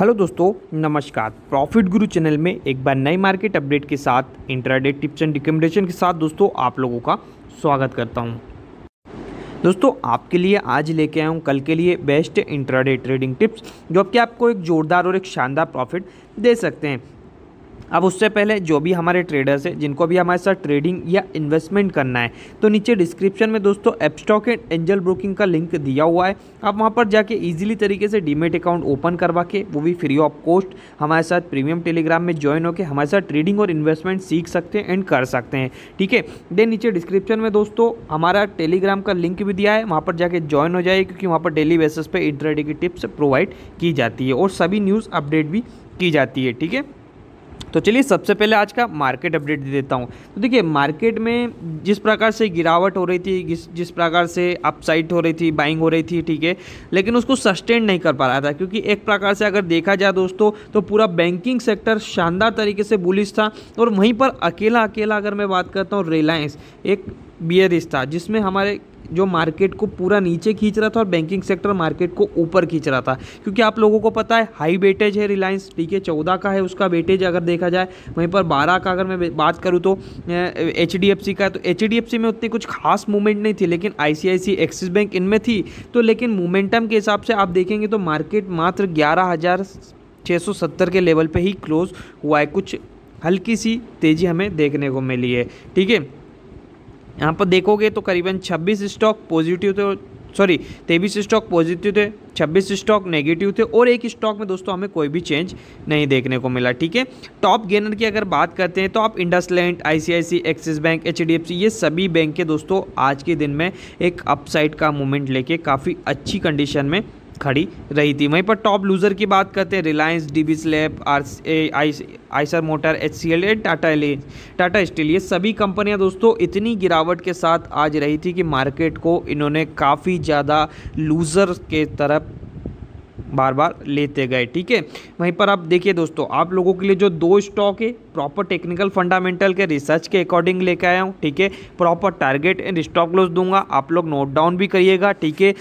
hello दोस्तों नमस्कार profit गुरु चैनल में एक बार नई मार्केट अपडेट के साथ इंट्राडे टिप्स एंड रिकमेंडेशन के साथ दोस्तों आप लोगों का स्वागत करता हूं दोस्तों आपके लिए आज लेके आया हूँ कल के लिए बेस्ट इंट्राडे ट्रेडिंग टिप्स जो कि आपको एक जोरदार और एक शानदार प्रॉफिट दे सकते हैं अब उससे पहले जो भी हमारे ट्रेडर्स हैं जिनको भी हमारे साथ ट्रेडिंग या इन्वेस्टमेंट करना है तो नीचे डिस्क्रिप्शन में दोस्तों एपस्टॉक एंड एंजल ब्रोकिंग का लिंक दिया हुआ है आप वहाँ पर जाके ईजिली तरीके से डीमेट अकाउंट ओपन करवा के वो भी फ्री ऑफ कॉस्ट हमारे साथ प्रीमियम टेलीग्राम में ज्वाइन होकर हमारे साथ ट्रेडिंग और इन्वेस्टमेंट सीख सकते हैं एंड कर सकते हैं ठीक है देन नीचे डिस्क्रिप्शन में दोस्तों हमारा टेलीग्राम का लिंक भी दिया है वहाँ पर जाके ज्वाइन हो जाए क्योंकि वहाँ पर डेली बेसिस पर इंटरडी की टिप्स प्रोवाइड की जाती है और सभी न्यूज़ अपडेट भी की जाती है ठीक है तो चलिए सबसे पहले आज का मार्केट अपडेट दे देता हूँ तो देखिए मार्केट में जिस प्रकार से गिरावट हो रही थी जिस जिस प्रकार से अपसाइड हो रही थी बाइंग हो रही थी ठीक है लेकिन उसको सस्टेन नहीं कर पा रहा था क्योंकि एक प्रकार से अगर देखा जाए दोस्तों तो पूरा बैंकिंग सेक्टर शानदार तरीके से बुलिश था और वहीं पर अकेला अकेला अगर मैं बात करता हूँ रिलायंस एक बियरिश था जिसमें हमारे जो मार्केट को पूरा नीचे खींच रहा था और बैंकिंग सेक्टर मार्केट को ऊपर खींच रहा था क्योंकि आप लोगों को पता है हाई वेटेज है रिलायंस ठीक है चौदह का है उसका वेटेज अगर देखा जाए वहीं पर बारह का अगर मैं बात करूँ तो एच का तो एच में उतनी कुछ खास मूवमेंट नहीं थी लेकिन आई एक्सिस बैंक इनमें थी तो लेकिन मोमेंटम के हिसाब से आप देखेंगे तो मार्केट मात्र ग्यारह के लेवल पर ही क्लोज़ हुआ है कुछ हल्की सी तेज़ी हमें देखने को मिली है ठीक है यहाँ पर देखोगे तो करीबन 26 स्टॉक पॉजिटिव थे सॉरी तेईस स्टॉक पॉजिटिव थे 26 स्टॉक नेगेटिव थे और एक स्टॉक में दोस्तों हमें कोई भी चेंज नहीं देखने को मिला ठीक है टॉप गेनर की अगर बात करते हैं तो आप IndusInd ICICI Axis bank H ये सभी बैंक के दोस्तों आज के दिन में एक अपसाइड का मूवमेंट लेके काफ़ी अच्छी कंडीशन में खड़ी रही थी वहीं पर टॉप लूज़र की बात करते हैं रिलायंस डी बी स्लैब आर Eicher motor H C L and Tata L Tata steel ये सभी कंपनियां दोस्तों इतनी गिरावट के साथ आज रही थी कि मार्केट को इन्होंने काफ़ी ज़्यादा लूज़र के तरफ बार बार लेते गए ठीक है वहीं पर आप देखिए दोस्तों आप लोगों के लिए जो दो स्टॉक है प्रॉपर टेक्निकल फंडामेंटल के रिसर्च के अकॉर्डिंग लेके आया हूँ ठीक है proper target and stop loss दूंगा आप लोग नोट डाउन भी करिएगा ठीक है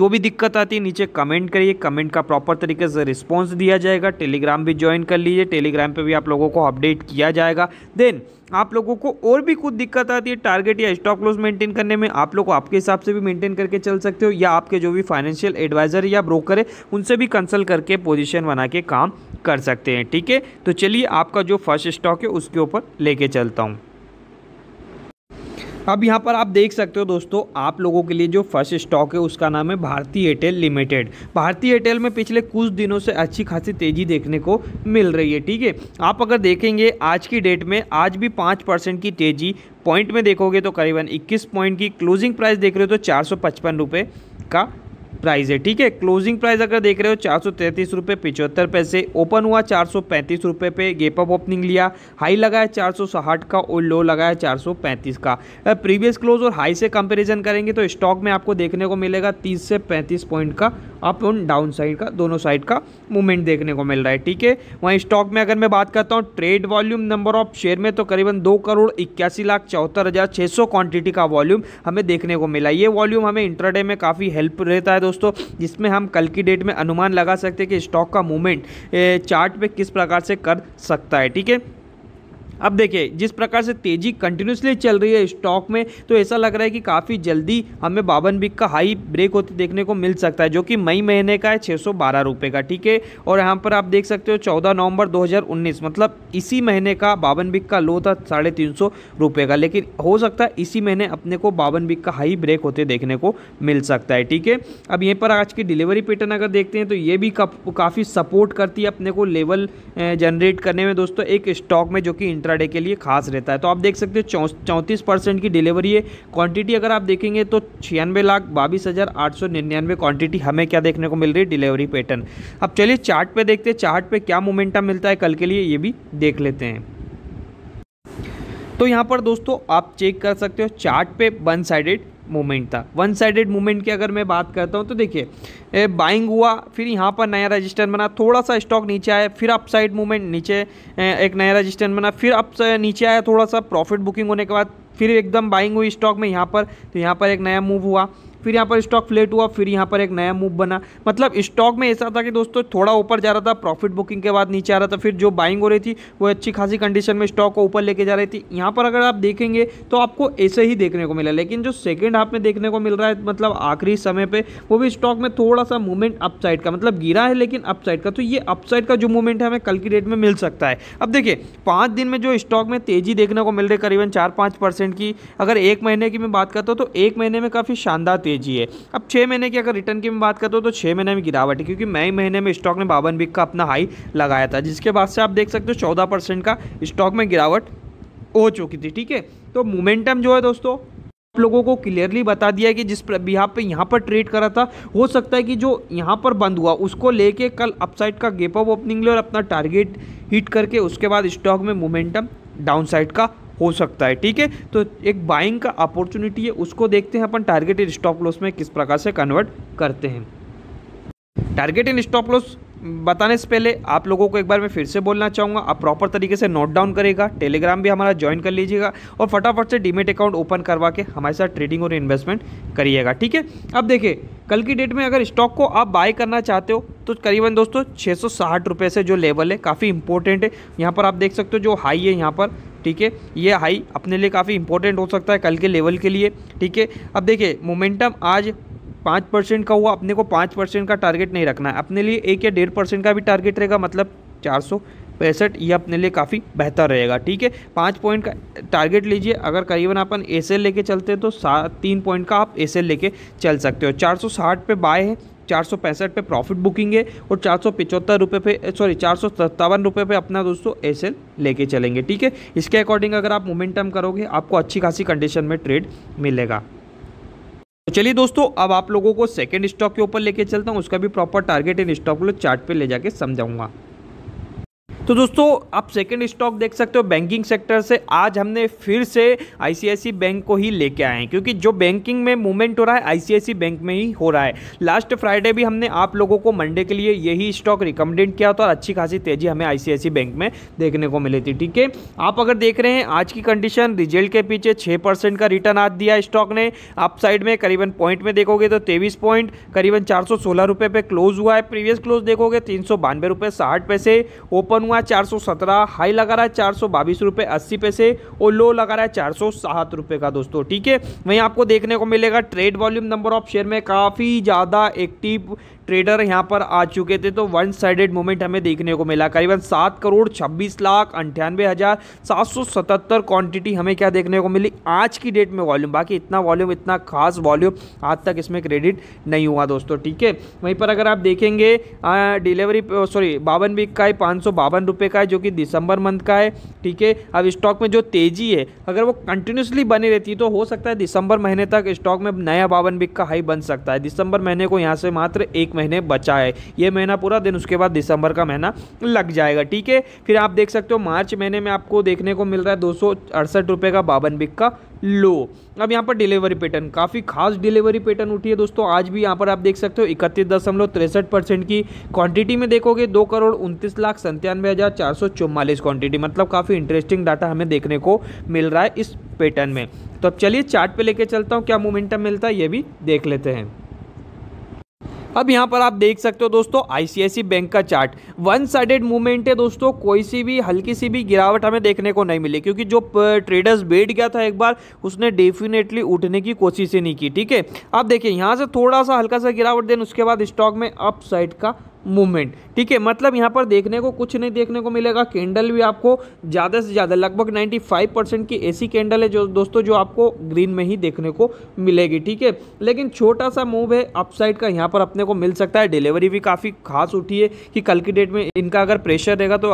जो भी दिक्कत आती है नीचे कमेंट करिए कमेंट का प्रॉपर तरीके से रिस्पॉन्स दिया जाएगा टेलीग्राम भी ज्वाइन कर लीजिए टेलीग्राम पर भी आप लोगों को अपडेट किया जाएगा देन आप लोगों को और भी कुछ दिक्कत आती है टारगेट या स्टॉक लॉस मेंटेन करने में आप लोग आपके हिसाब से भी मेंटेन करके चल सकते हो या आपके जो भी फाइनेंशियल एडवाइज़र या ब्रोकर है उनसे भी कंसल्ट करके पोजीशन बना के काम कर सकते हैं ठीक है तो चलिए आपका जो फर्स्ट स्टॉक है उसके ऊपर लेके चलता हूँ अब यहाँ पर आप देख सकते हो दोस्तों आप लोगों के लिए जो फर्स्ट स्टॉक है उसका नाम है भारतीय एयरटेल लिमिटेड भारतीय एयरटेल में पिछले कुछ दिनों से अच्छी खासी तेज़ी देखने को मिल रही है ठीक है आप अगर देखेंगे आज की डेट में आज भी पाँच परसेंट की तेज़ी पॉइंट में देखोगे तो करीबन इक्कीस पॉइंट की क्लोजिंग प्राइस देख रहे हो तो चार का प्राइस है ठीक है क्लोजिंग प्राइस अगर देख रहे हो चार सौ तैंतीस रुपये पिचहत्तर पैसे ओपन हुआ चार सौ पैंतीस रुपये पे गेप अप ओपनिंग लिया हाई लगाया चार सौ साठ का और लो लगाया चार सौ पैंतीस का प्रीवियस क्लोज और हाई से कंपेरिजन करेंगे तो स्टॉक में आपको देखने को मिलेगा तीस से पैंतीस पॉइंट का अप और डाउन साइड का दोनों साइड का मूवमेंट देखने को मिल रहा है ठीक है वहीं स्टॉक में अगर मैं बात करता हूँ trade volume number of share में तो करीबन दो करोड़ इक्यासी लाख चौहत्तर हज़ार छः सौ क्वान्टिटी का वॉल्यूम हमें देखने को मिला ये वॉल्यूम हमें इंटरडे में काफ़ी हेल्प रहता है दोस्तों जिसमें हम कल की डेट में अनुमान लगा सकते हैं कि स्टॉक का मूवमेंट चार्ट पे किस प्रकार से कर सकता है ठीक है अब देखिए जिस प्रकार से तेज़ी कंटिन्यूसली चल रही है स्टॉक में तो ऐसा लग रहा है कि काफ़ी जल्दी हमें बावन बिक का हाई ब्रेक होते देखने को मिल सकता है जो कि मई महीने का है छः सौ का ठीक है और यहाँ पर आप देख सकते हो चौदह नवंबर 2019 मतलब इसी महीने का बावन बिक का लो था साढ़े तीन सौ रुपये का लेकिन हो सकता है इसी महीने अपने को बावन बिक का हाई ब्रेक होते देखने को मिल सकता है ठीक है अब यहीं पर आज की डिलीवरी पैटर्न अगर देखते हैं तो ये भी काफ़ी सपोर्ट करती है अपने को लेवल जनरेट करने में दोस्तों एक स्टॉक में जो कि इंटर यात्रा डे के लिए खास रहता है तो आप देख सकते हो चौंतीस परसेंट की डिलीवरी है क्वांटिटी अगर आप देखेंगे तो छियानवे लाख बाईस हज़ार आठ सौ निन्यानवे क्वान्टिटी हमें क्या देखने को मिल रही है डिलीवरी पैटर्न अब चलिए चार्ट पे देखते हैं चार्ट पे क्या मोमेंटम मिलता है कल के लिए ये भी देख लेते हैं तो यहाँ पर दोस्तों आप चेक कर सकते हो चार्ट पे वन साइडेड मूवमेंट था वन साइडेड मूवमेंट की अगर मैं बात करता हूँ तो देखिए बाइंग हुआ फिर यहाँ पर नया रजिस्टर बना थोड़ा सा स्टॉक नीचे आया फिर अप साइड मूवमेंट नीचे एक नया रजिस्टर बना फिर अप नीचे आया थोड़ा सा प्रॉफिट बुकिंग होने के बाद फिर एकदम बाइंग हुई स्टॉक में यहाँ पर तो यहाँ पर एक नया मूव हुआ फिर यहाँ पर स्टॉक फ्लेट हुआ फिर यहाँ पर एक नया मूव बना मतलब स्टॉक में ऐसा था कि दोस्तों थोड़ा ऊपर जा रहा था प्रॉफिट बुकिंग के बाद नीचे आ रहा था फिर जो बाइंग हो रही थी वो अच्छी खासी कंडीशन में स्टॉक को ऊपर लेके जा रही थी यहाँ पर अगर आप देखेंगे तो आपको ऐसे ही देखने को मिला लेकिन जो सेकेंड हाफ में देखने को मिल रहा है मतलब आखिरी समय पर वो भी स्टॉक में थोड़ा सा मूवमेंट अपसाइड का मतलब गिरा है लेकिन अपसाइड का तो ये अपसाइड का जो मूवमेंट है हमें कल की डेट में मिल सकता है अब देखिए पाँच दिन में जो स्टॉक में तेजी देखने को मिल रही है करीबन चार पाँच परसेंट परसेंट की अगर एक महीने की मैं बात करता हूँ तो एक महीने में काफ़ी शानदार तेज़ी है अब छः महीने की अगर रिटर्न की मैं बात करता हूँ तो छः महीने में गिरावट है क्योंकि मई महीने में स्टॉक ने बावन बिक का अपना हाई लगाया था जिसके बाद से आप देख सकते हो चौदह का स्टॉक में गिरावट हो चुकी थी ठीक है तो मोमेंटम जो है दोस्तों आप लोगों को क्लियरली बता दिया कि जिस बिहार पे यहाँ पर ट्रेड करा था हो सकता है कि जो यहाँ पर बंद हुआ उसको लेके कल अपसाइड का गेप अप ओपनिंग ले और अपना टारगेट हिट करके उसके बाद स्टॉक में मोमेंटम डाउनसाइड का हो सकता है ठीक है तो एक बाइंग का अपॉर्चुनिटी है उसको देखते हैं अपन टारगेटेड स्टॉप लॉस में किस प्रकार से कन्वर्ट करते हैं टारगेट इन स्टॉप लॉस बताने से पहले आप लोगों को एक बार मैं फिर से बोलना चाहूँगा आप प्रॉपर तरीके से नोट डाउन करेगा टेलीग्राम भी हमारा ज्वाइन कर लीजिएगा और फटाफट से डीमेट अकाउंट ओपन करवा के हमारे साथ ट्रेडिंग और इन्वेस्टमेंट करिएगा ठीक है अब देखिए कल की डेट में अगर स्टॉक को आप बाय करना चाहते हो तो करीबन दोस्तों छः सौ से जो लेवल है काफ़ी इंपॉर्टेंट है यहाँ पर आप देख सकते हो जो हाई है यहाँ पर ठीक है ये हाई अपने लिए काफ़ी इंपॉर्टेंट हो सकता है कल के लेवल के लिए ठीक है अब देखिए मोमेंटम आज पाँच परसेंट का हुआ अपने को पाँच परसेंट का टारगेट नहीं रखना है अपने लिए एक या डेढ़ परसेंट का भी टारगेट रहेगा मतलब चार सौ पैंसठ ये अपने लिए काफ़ी बेहतर रहेगा ठीक है पाँच पॉइंट का टारगेट लीजिए अगर करीबन अपन एस सेल लेके चलते हैं तो सात तीन पॉइंट का आप एस सेल लेके चल सकते हो चार सौ साठ पे बाय है चार सौ पैंसठ पे प्रॉफिट बुकिंग है और चार सौ पिचहत्तर रुपये पे सॉरी चार सौ सत्तावन रुपये पे अपना दोस्तों एस एल लेके चलेंगे ठीक है इसके अकॉर्डिंग अगर आप मोमेंटम करोगे आपको अच्छी खासी कंडीशन में ट्रेड मिलेगा तो चलिए दोस्तों अब आप लोगों को सेकेंड स्टॉक के ऊपर लेके चलता हूँ उसका भी प्रॉपर टारगेट इन स्टॉक चार्ट पे ले जाके समझाऊंगा तो दोस्तों आप सेकेंड स्टॉक देख सकते हो बैंकिंग सेक्टर से आज हमने फिर से आईसीआईसी बैंक को ही लेके आए हैं क्योंकि जो बैंकिंग में मूवमेंट हो रहा है आईसीआईसी बैंक में ही हो रहा है लास्ट फ्राइडे भी हमने आप लोगों को मंडे के लिए यही स्टॉक रिकमेंडेड किया था और अच्छी खासी तेजी हमें आईसीआईसी बैंक में देखने को मिली थी ठीक है आप अगर देख रहे हैं आज की कंडीशन रिजल्ट के पीछे छः परसेंट का रिटर्न आज दिया स्टॉक ने आप साइड में करीबन पॉइंट में देखोगे तो तेईस पॉइंट करीबन चार सौ सोलह रुपये पे क्लोज हुआ है प्रीवियस क्लोज देखोगे तीन सौ बानवे रुपये साठ पैसे ओपन हुआ रहा है चार सौ सत्रह हाई लगा रहा है चार सौ बाईस रुपये अस्सी पैसे और लो लगा रहा है चार सौ सात रुपये का दोस्तों ठीक है वहीं आपको देखने को मिलेगा trade volume number of share में काफ़ी ज़्यादा एक्टिव ट्रेडर यहाँ पर आ चुके थे तो वन साइडेड मूवमेंट हमें देखने को मिला करीबन सात करोड़ छब्बीस लाख अंठानवे हज़ार सात सौ सतहत्तर क्वान्टिटी हमें क्या देखने को मिली आज की डेट में वॉल्यूम बाकी इतना वॉल्यूम इतना खास वॉल्यूम आज तक इसमें क्रेडिट नहीं हुआ दोस्तों ठीक है वहीं पर अगर आप देखेंगे डिलीवरी सॉरी बावन वीक का ही पाँच सौ बावन रुपये का है जो कि दिसंबर मंथ का है ठीक है अब स्टॉक में जो तेज़ी है अगर वो कंटिन्यूसली बनी रहती है तो हो सकता है दिसंबर महीने तक स्टॉक में नया बावन बिक का हाई बन सकता है दिसंबर महीने को यहाँ से मात्र एक महीने बचा है ये महीना पूरा दिन उसके बाद दिसंबर का महीना लग जाएगा ठीक है फिर आप देख सकते हो मार्च महीने में आपको देखने को मिल रहा है दो सौ का बावन बिक का लो अब यहाँ पर डिलीवरी पैटर्न काफ़ी खास डिलीवरी पैटर्न उठी है दोस्तों आज भी यहाँ पर आप देख सकते हो इकतीस दशमलव तिरसठ परसेंट की क्वांटिटी में देखोगे दो करोड़ उनतीस लाख संतानवे हज़ार चार सौ चौवालीस क्वांटिटी मतलब काफ़ी इंटरेस्टिंग डाटा हमें देखने को मिल रहा है इस पैटर्न में तो अब चलिए चार्ट पे लेके चलता हूँ क्या मोमेंटम मिलता है ये भी देख लेते हैं अब यहाँ पर आप देख सकते हो दोस्तों आईसीआईसी बैंक का चार्ट वन साइडेड मूवमेंट है दोस्तों कोई सी भी हल्की सी भी गिरावट हमें देखने को नहीं मिली क्योंकि जो ट्रेडर्स बैठ गया था एक बार उसने डेफिनेटली उठने की कोशिश ही नहीं की ठीक है अब देखिए यहाँ से थोड़ा सा हल्का सा गिरावट देन उसके बाद स्टॉक में अप साइड का मूवमेंट ठीक है मतलब यहाँ पर देखने को कुछ नहीं देखने को मिलेगा कैंडल भी आपको ज़्यादा से ज़्यादा लगभग 95 परसेंट की ऐसी कैंडल है जो दोस्तों जो आपको ग्रीन में ही देखने को मिलेगी ठीक है लेकिन छोटा सा मूव है अपसाइड का यहाँ पर अपने को मिल सकता है डिलीवरी भी काफ़ी खास उठी है कि कल की डेट में इनका अगर प्रेशर रहेगा तो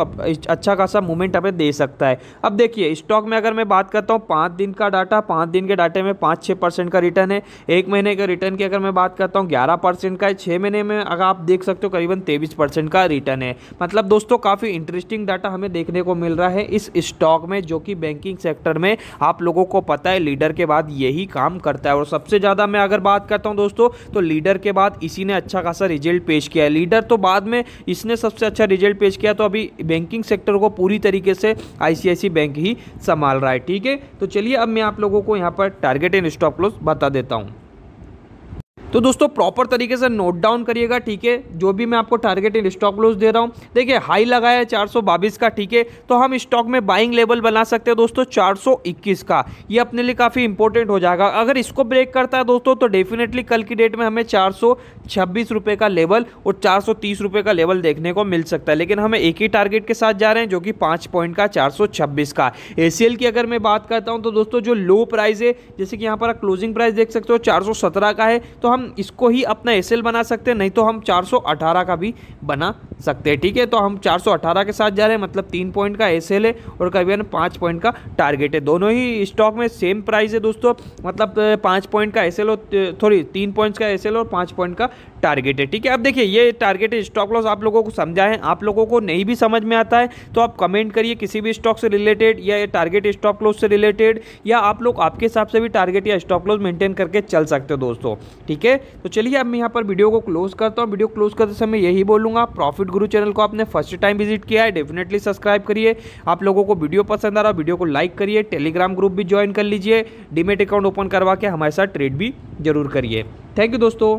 अच्छा खासा मूवमेंट हमें दे सकता है अब देखिए स्टॉक में अगर मैं बात करता हूँ पाँच दिन का डाटा पाँच दिन के डाटे में पाँच छः परसेंट का रिटर्न है एक महीने के रिटर्न की अगर मैं बात करता हूँ ग्यारह परसेंट का है छः महीने में अगर आप देख सकते हो करीबन तकरीबन तेईस परसेंट का रिटर्न है मतलब दोस्तों काफ़ी इंटरेस्टिंग डाटा हमें देखने को मिल रहा है इस स्टॉक में जो कि बैंकिंग सेक्टर में आप लोगों को पता है लीडर के बाद यही काम करता है और सबसे ज़्यादा मैं अगर बात करता हूँ दोस्तों तो लीडर के बाद इसी ने अच्छा खासा रिजल्ट पेश किया है लीडर तो बाद में इसने सबसे अच्छा रिजल्ट पेश किया तो अभी बैंकिंग सेक्टर को पूरी तरीके से आई बैंक ही संभाल रहा है ठीक है तो चलिए अब मैं आप लोगों को यहाँ पर टारगेट एंड स्टॉप क्लोज बता देता हूँ तो दोस्तों प्रॉपर तरीके से नोट डाउन करिएगा ठीक है जो भी मैं आपको टारगेटेड स्टॉक लॉस दे रहा हूँ देखिए हाई लगाया है चार का ठीक है तो हम स्टॉक में बाइंग लेवल बना सकते हैं दोस्तों 421 का ये अपने लिए काफ़ी इंपॉर्टेंट हो जाएगा अगर इसको ब्रेक करता है दोस्तों तो डेफिनेटली कल की डेट में हमें चार रुपये का लेवल और चार रुपये का लेवल देखने को मिल सकता है लेकिन हमें एक ही टारगेट के साथ जा रहे हैं जो कि पाँच पॉइंट का चार का ए की अगर मैं बात करता हूँ तो दोस्तों जो लो प्राइस है जैसे कि यहाँ पर क्लोजिंग प्राइस देख सकते हो चार का है तो हम इसको ही अपना एस बना सकते हैं नहीं तो हम 418 का भी बना सकते हैं ठीक है तो हम 418 के साथ जा रहे हैं मतलब तीन पॉइंट का एस है और कभी पाँच पॉइंट का टारगेट है दोनों ही स्टॉक में सेम प्राइस है दोस्तों मतलब पाँच पॉइंट का एस और थोड़ी तीन पॉइंट्स का एस और पाँच पॉइंट का टारगेट है ठीक है अब देखिए ये टारगेट स्टॉक लॉस आप लोगों को समझा है आप लोगों को नहीं भी समझ में आता है तो आप कमेंट करिए किसी भी स्टॉक से रिलेटेड या टारगेट स्टॉक लॉस से रिलेटेड या आप लोग आपके हिसाब से भी टारगेट या स्टॉक लॉस मेंटेन करके चल सकते हो दोस्तों ठीक है तो चलिए अब मैं यहाँ पर वीडियो को क्लोज करता हूँ वीडियो क्लोज करते समय यही बोलूंगा प्रॉफिट गुरु चैनल को आपने फर्स्ट टाइम विजिट किया है डेफिनेटली सब्सक्राइब करिए आप लोगों को वीडियो पसंद आ रहा है वीडियो को लाइक करिए टेलीग्राम ग्रुप भी ज्वाइन कर लीजिए डीमेट अकाउंट ओपन करवा के हमारे साथ ट्रेड भी जरूर करिए थैंक यू दोस्तों